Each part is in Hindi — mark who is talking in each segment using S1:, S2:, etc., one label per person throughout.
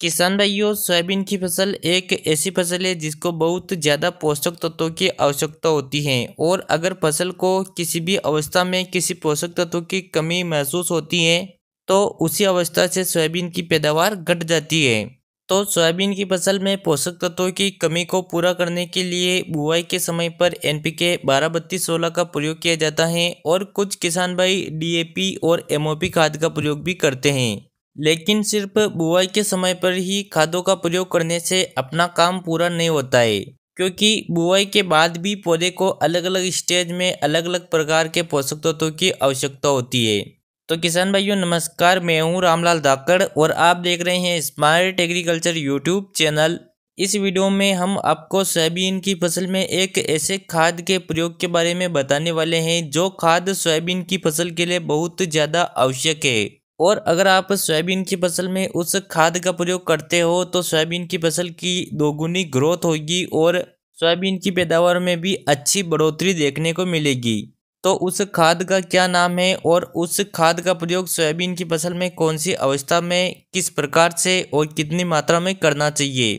S1: किसान भाइयों सोयाबीन की फसल एक ऐसी फसल है जिसको बहुत ज़्यादा पोषक तत्वों की आवश्यकता होती है और अगर फसल को किसी भी अवस्था में किसी पोषक तत्वों की कमी महसूस होती है तो उसी अवस्था से सोयाबीन की पैदावार घट जाती है तो सोयाबीन की फसल में पोषक तत्वों की कमी को पूरा करने के लिए बुआई के समय पर एन पी के बारह बत्तीस सोलह का प्रयोग किया जाता है और कुछ किसान भाई डी ए पी और एम ओ पी खाद का प्रयोग भी करते हैं लेकिन सिर्फ बुआई के समय पर ही खादों का प्रयोग करने से अपना काम पूरा नहीं होता है क्योंकि बुआई के बाद भी पौधे को अलग अलग स्टेज में अलग अलग प्रकार के पोषक तत्वों की आवश्यकता होती है तो किसान भाइयों नमस्कार मैं हूं रामलाल धाकड़ और आप देख रहे हैं स्मार्ट एग्रीकल्चर यूट्यूब चैनल इस वीडियो में हम आपको सोयाबीन की फसल में एक ऐसे खाद के प्रयोग के बारे में बताने वाले हैं जो खाद सोयाबीन की फसल के लिए बहुत ज़्यादा आवश्यक है और अगर आप सोयाबीन की फसल में उस खाद का प्रयोग करते हो तो सोयाबीन की फसल की दोगुनी ग्रोथ होगी और सोयाबीन की पैदावार में भी अच्छी बढ़ोतरी देखने को मिलेगी तो उस खाद का क्या नाम है और उस खाद का प्रयोग सोयाबीन की फसल में कौन सी अवस्था में किस प्रकार से और कितनी मात्रा में करना चाहिए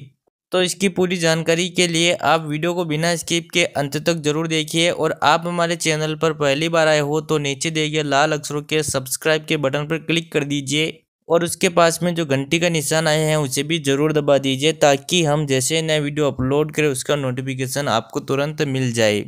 S1: तो इसकी पूरी जानकारी के लिए आप वीडियो को बिना स्किप के अंत तक जरूर देखिए और आप हमारे चैनल पर पहली बार आए हो तो नीचे दिए गए लाल अक्षरों के सब्सक्राइब के बटन पर क्लिक कर दीजिए और उसके पास में जो घंटी का निशान आए हैं उसे भी ज़रूर दबा दीजिए ताकि हम जैसे नए वीडियो अपलोड करें उसका नोटिफिकेशन आपको तुरंत मिल जाए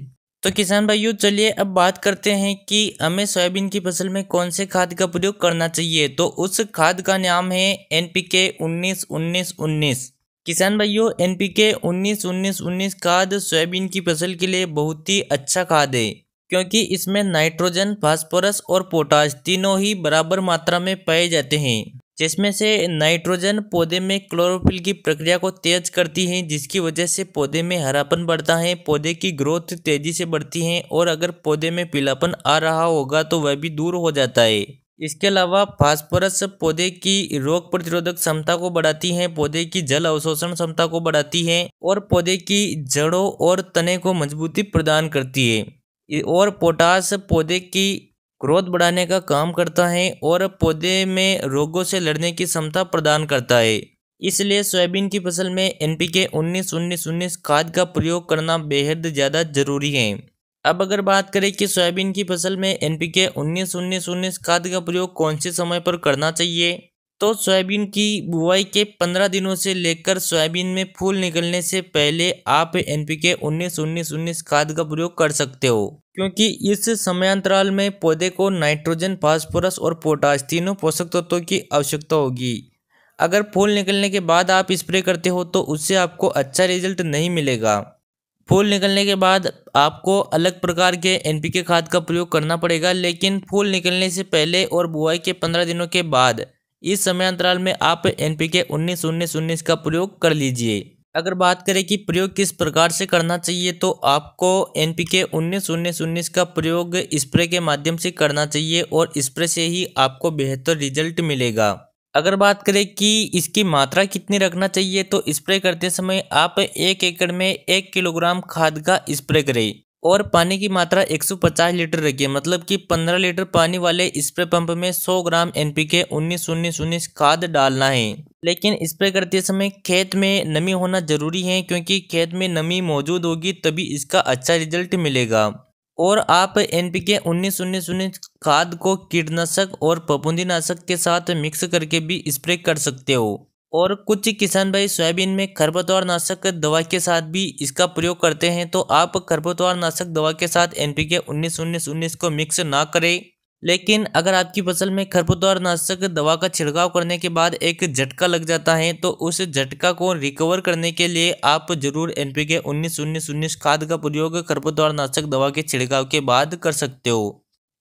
S1: तो किसान भाइयों चलिए अब बात करते हैं कि हमें सोयाबीन की फसल में कौन से खाद का प्रयोग करना चाहिए तो उस खाद का नाम है एन पी के उन्नीस उन्नीस उन्नीस किसान भाइयों एन पी के उन्नीस उन्नीस उन्नीस खाद सोयाबीन की फसल के लिए बहुत ही अच्छा खाद है क्योंकि इसमें नाइट्रोजन फास्फोरस और पोटाश तीनों ही बराबर मात्रा में पाए जाते हैं जिसमें से नाइट्रोजन पौधे में क्लोरोफिल की प्रक्रिया को तेज करती है जिसकी वजह से पौधे में हरापन बढ़ता है पौधे की ग्रोथ तेजी से बढ़ती है और अगर पौधे में पीलापन आ रहा होगा तो वह भी दूर हो जाता है इसके अलावा फास्फोरस पौधे की रोग प्रतिरोधक क्षमता को बढ़ाती है पौधे की जल अवशोषण क्षमता को बढ़ाती है और पौधे की जड़ों और तने को मजबूती प्रदान करती है और पोटास पौधे की ग्रोथ बढ़ाने का काम करता है और पौधे में रोगों से लड़ने की क्षमता प्रदान करता है इसलिए सोयाबीन की फसल में एनपीके उन्नीस उन्नीस उन्नीस खाद का प्रयोग करना बेहद ज़्यादा जरूरी है अब अगर बात करें कि सोयाबीन की फसल में एनपीके उन्नीस उन्नीस उन्नीस खाद का प्रयोग कौन से समय पर करना चाहिए तो सोयाबीन की बुआई के 15 दिनों से लेकर सोयाबीन में फूल निकलने से पहले आप एनपीके पी 19 खाद का प्रयोग कर सकते हो क्योंकि इस समयांतराल में पौधे को नाइट्रोजन फास्फोरस और पोटास तीनों पोषक तत्वों की आवश्यकता होगी अगर फूल निकलने के बाद आप स्प्रे करते हो तो उससे आपको अच्छा रिजल्ट नहीं मिलेगा फूल निकलने के बाद आपको अलग प्रकार के एनपीके खाद का प्रयोग करना पड़ेगा लेकिन फूल निकलने से पहले और बुआई के पंद्रह दिनों के बाद इस समय अंतराल में आप एनपीके उन्नीस के उन्नीस का प्रयोग कर लीजिए अगर बात करें कि प्रयोग किस प्रकार से करना चाहिए तो आपको एन पी के उन्नीस उन्नीस का प्रयोग स्प्रे के माध्यम से करना चाहिए और स्प्रे से ही आपको बेहतर रिजल्ट मिलेगा अगर बात करें कि इसकी मात्रा कितनी रखना चाहिए तो स्प्रे करते समय आप एक एकड़ में एक किलोग्राम खाद का स्प्रे करें और पानी की मात्रा 150 लीटर रखिए मतलब कि 15 लीटर पानी वाले स्प्रे पंप में 100 ग्राम एनपीके उन्नीस उन्नीस उन्नीस खाद डालना है लेकिन स्प्रे करते समय खेत में नमी होना जरूरी है क्योंकि खेत में नमी मौजूद होगी तभी इसका अच्छा रिजल्ट मिलेगा और आप एन पी के उन्नीस उन्नीस उन्नीस खाद को कीटनाशक और नाशक के साथ मिक्स करके भी स्प्रे कर सकते हो और कुछ किसान भाई सोयाबीन में खरपतवार नाशक दवा के साथ भी इसका प्रयोग करते हैं तो आप खरपतवार नाशक दवा के साथ एन पी के उन्नीस उन्नीस उन्नीस को मिक्स ना करें लेकिन अगर आपकी फसल में खरपतवार नाशक दवा का छिड़काव करने के बाद एक झटका लग जाता है तो उस झटका को रिकवर करने के लिए आप जरूर एन पी के उन्नीस उन्नीस उन्नीस खाद का प्रयोग खरपतवार नाशक दवा के छिड़काव के बाद कर सकते हो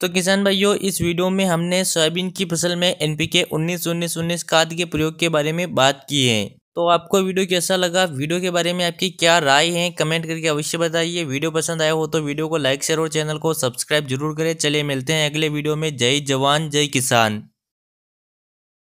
S1: तो किसान भाइयों इस वीडियो में हमने सोयाबीन की फसल में एन पी के उन्नीस उन्नीस उन्नीस खाद के प्रयोग के बारे में बात की है तो आपको वीडियो कैसा लगा वीडियो के बारे में आपकी क्या राय है कमेंट करके अवश्य बताइए वीडियो पसंद आया हो तो वीडियो को लाइक शेयर और चैनल को सब्सक्राइब जरूर करें चलिए मिलते हैं अगले वीडियो में जय जवान जय किसान